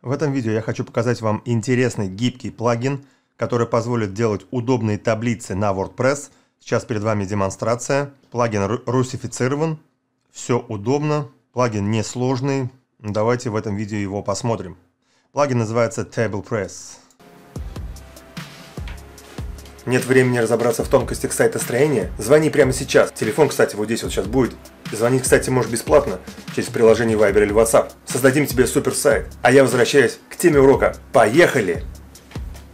В этом видео я хочу показать вам интересный гибкий плагин, который позволит делать удобные таблицы на WordPress. Сейчас перед вами демонстрация. Плагин русифицирован, все удобно, плагин несложный. Давайте в этом видео его посмотрим. Плагин называется TablePress. Нет времени разобраться в тонкостях сайта строения? Звони прямо сейчас. Телефон, кстати, вот здесь вот сейчас будет. Звонить, кстати, можешь бесплатно через приложение Viber или WhatsApp. Создадим тебе суперсайт. А я возвращаюсь к теме урока. Поехали!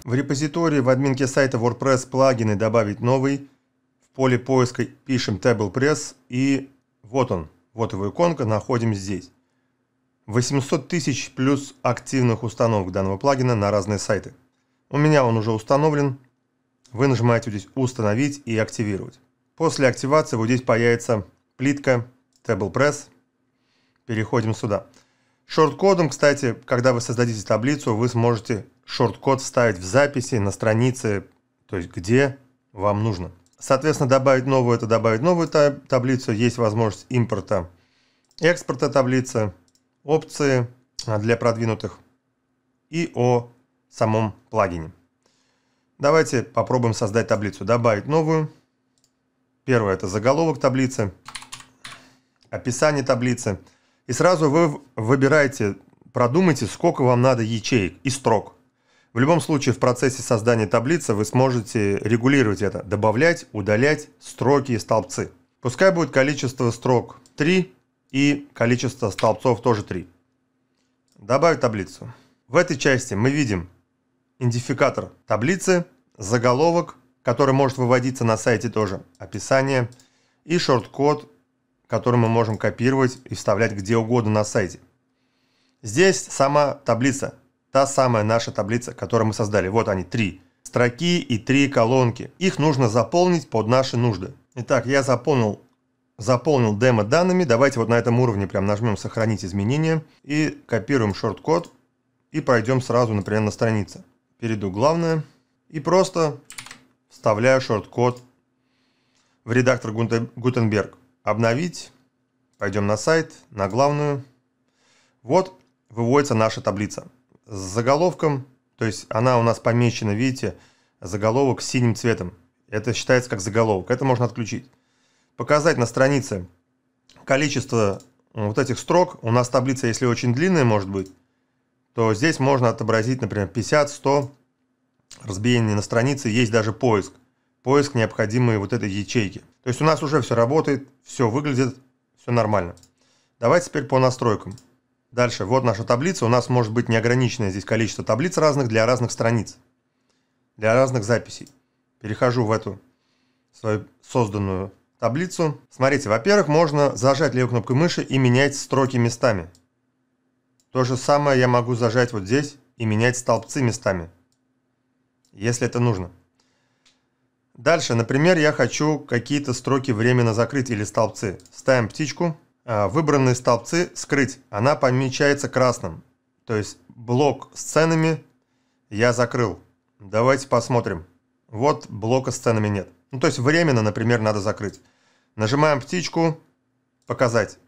В репозитории в админке сайта WordPress плагины «Добавить новый». В поле поиска пишем TablePress и вот он. Вот его иконка, находим здесь. 800 тысяч плюс активных установок данного плагина на разные сайты. У меня он уже установлен. Вы нажимаете здесь «Установить» и «Активировать». После активации вот здесь появится плитка, table press. Переходим сюда. Шорт-кодом, кстати, когда вы создадите таблицу, вы сможете шорт-код вставить в записи на странице, то есть где вам нужно. Соответственно, добавить новую, это добавить новую таб таблицу. Есть возможность импорта, экспорта таблицы, опции а, для продвинутых и о самом плагине. Давайте попробуем создать таблицу. Добавить новую. Первое – это заголовок таблицы описание таблицы. И сразу вы выбираете, продумайте, сколько вам надо ячеек и строк. В любом случае в процессе создания таблицы вы сможете регулировать это, добавлять, удалять строки и столбцы. Пускай будет количество строк 3 и количество столбцов тоже 3. Добавить таблицу. В этой части мы видим идентификатор таблицы, заголовок, который может выводиться на сайте тоже, описание и шорт-код который мы можем копировать и вставлять где угодно на сайте. Здесь сама таблица, та самая наша таблица, которую мы создали. Вот они, три строки и три колонки. Их нужно заполнить под наши нужды. Итак, я заполнил, заполнил демо данными. Давайте вот на этом уровне прям нажмем «Сохранить изменения» и копируем шорт-код и пройдем сразу, например, на странице. Перейду главное и просто вставляю шорт-код в редактор Гутенберг. Обновить. Пойдем на сайт, на главную. Вот выводится наша таблица. С заголовком, то есть она у нас помечена, видите, заголовок синим цветом. Это считается как заголовок, это можно отключить. Показать на странице количество вот этих строк. У нас таблица, если очень длинная может быть, то здесь можно отобразить, например, 50, 100, разбиение на странице, есть даже поиск. Поиск необходимой вот этой ячейки. То есть у нас уже все работает, все выглядит, все нормально. Давайте теперь по настройкам. Дальше, вот наша таблица. У нас может быть неограниченное здесь количество таблиц разных для разных страниц, для разных записей. Перехожу в эту свою созданную таблицу. Смотрите, во-первых, можно зажать левой кнопкой мыши и менять строки местами. То же самое я могу зажать вот здесь и менять столбцы местами, если это нужно. Дальше, например, я хочу какие-то строки временно закрыть или столбцы. Ставим птичку. А, выбранные столбцы скрыть. Она помечается красным. То есть блок с ценами я закрыл. Давайте посмотрим. Вот блока с ценами нет. Ну, то есть временно, например, надо закрыть. Нажимаем птичку. Показать.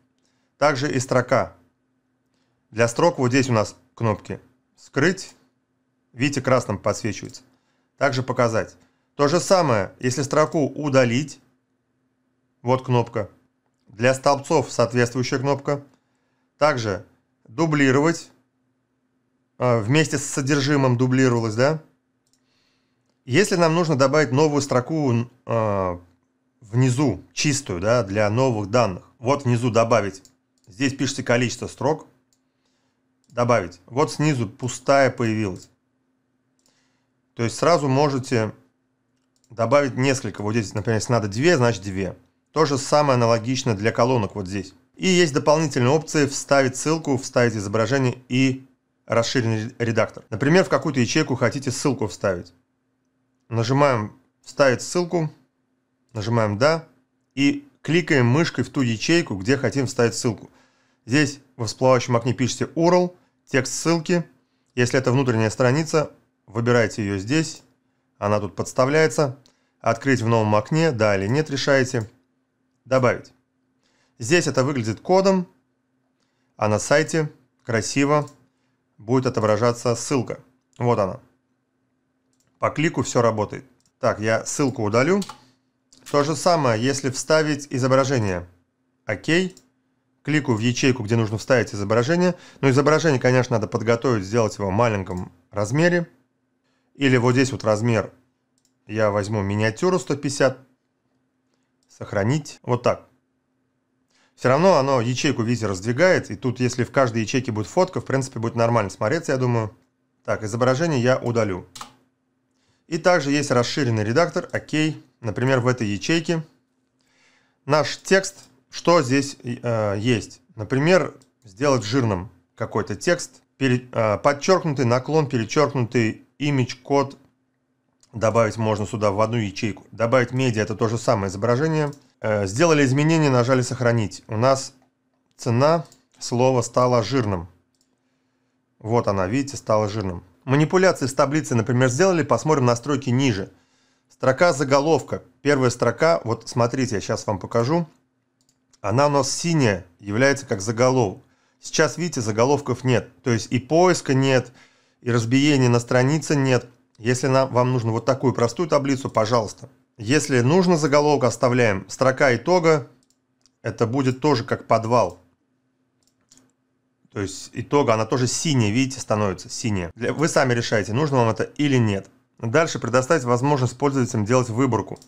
Также и строка. Для строк вот здесь у нас кнопки. Скрыть. Видите, красным подсвечивается. Также показать. То же самое, если строку «Удалить», вот кнопка, для столбцов соответствующая кнопка. Также «Дублировать», а, вместе с содержимым дублировалось, да? Если нам нужно добавить новую строку э, внизу, чистую, да, для новых данных, вот внизу добавить, здесь пишется количество строк, добавить, вот снизу пустая появилась. То есть сразу можете добавить несколько. Вот здесь, например, если надо 2, значит 2. То же самое аналогично для колонок вот здесь. И есть дополнительные опции вставить ссылку, вставить изображение и расширенный редактор. Например, в какую-то ячейку хотите ссылку вставить. Нажимаем «Вставить ссылку», нажимаем «Да» и кликаем мышкой в ту ячейку, где хотим вставить ссылку. Здесь в всплывающем окне пишите URL, текст ссылки. Если это внутренняя страница, выбирайте ее здесь она тут подставляется. Открыть в новом окне, да или нет, решаете. Добавить. Здесь это выглядит кодом, а на сайте красиво будет отображаться ссылка. Вот она. По клику все работает. Так, я ссылку удалю. То же самое, если вставить изображение. Окей. Клику в ячейку, где нужно вставить изображение. Но ну, изображение, конечно, надо подготовить, сделать его в маленьком размере. Или вот здесь вот размер. Я возьму миниатюру 150. Сохранить. Вот так. Все равно оно ячейку, видите, раздвигает. И тут, если в каждой ячейке будет фотка, в принципе, будет нормально смотреться, я думаю. Так, изображение я удалю. И также есть расширенный редактор. Окей. Например, в этой ячейке наш текст, что здесь э, есть. Например, сделать жирным какой-то текст. Пере, э, подчеркнутый, наклон, перечеркнутый Image-код добавить можно сюда в одну ячейку. Добавить медиа – это то же самое изображение. Э, сделали изменения, нажали «Сохранить». У нас цена слова стала жирным. Вот она, видите, стала жирным. Манипуляции с таблицей, например, сделали, посмотрим настройки ниже. Строка заголовка. Первая строка, вот смотрите, я сейчас вам покажу. Она у нас синяя, является как заголовок. Сейчас, видите, заголовков нет, то есть и поиска нет, и разбиения на странице нет. Если нам, вам нужно вот такую простую таблицу, пожалуйста. Если нужно заголовок, оставляем. Строка итога, это будет тоже как подвал. То есть итога, она тоже синяя, видите, становится синяя. Вы сами решаете, нужно вам это или нет. Дальше предоставить возможность пользователям делать выборку.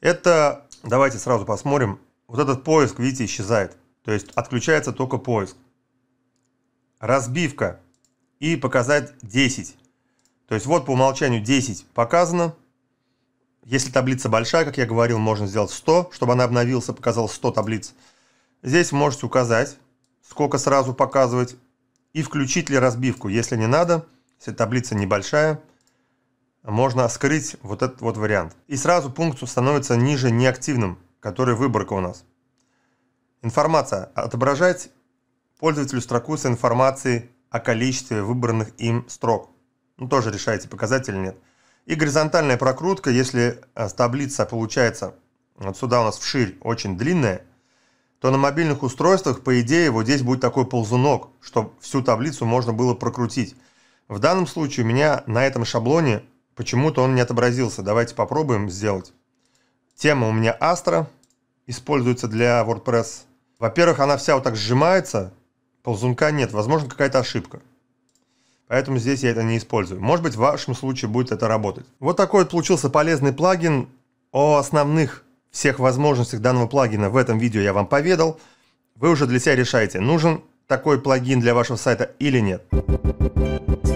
Это, давайте сразу посмотрим, вот этот поиск, видите, исчезает. То есть отключается только поиск. Разбивка и показать 10. То есть вот по умолчанию 10 показано. Если таблица большая, как я говорил, можно сделать 100, чтобы она обновился, показал 100 таблиц. Здесь можете указать, сколько сразу показывать, и включить ли разбивку. Если не надо, если таблица небольшая, можно скрыть вот этот вот вариант. И сразу пункт становится ниже неактивным, который выборка у нас. Информация. Отображать пользователю строку с информацией о количестве выбранных им строк. Ну, тоже решаете, показатель нет. И горизонтальная прокрутка, если э, таблица получается вот сюда у нас вширь очень длинная, то на мобильных устройствах, по идее, вот здесь будет такой ползунок, чтобы всю таблицу можно было прокрутить. В данном случае у меня на этом шаблоне почему-то он не отобразился. Давайте попробуем сделать. Тема у меня Astra, используется для WordPress. Во-первых, она вся вот так сжимается, Ползунка нет, возможно, какая-то ошибка. Поэтому здесь я это не использую. Может быть, в вашем случае будет это работать. Вот такой вот получился полезный плагин. О основных всех возможностях данного плагина в этом видео я вам поведал. Вы уже для себя решаете, нужен такой плагин для вашего сайта или нет.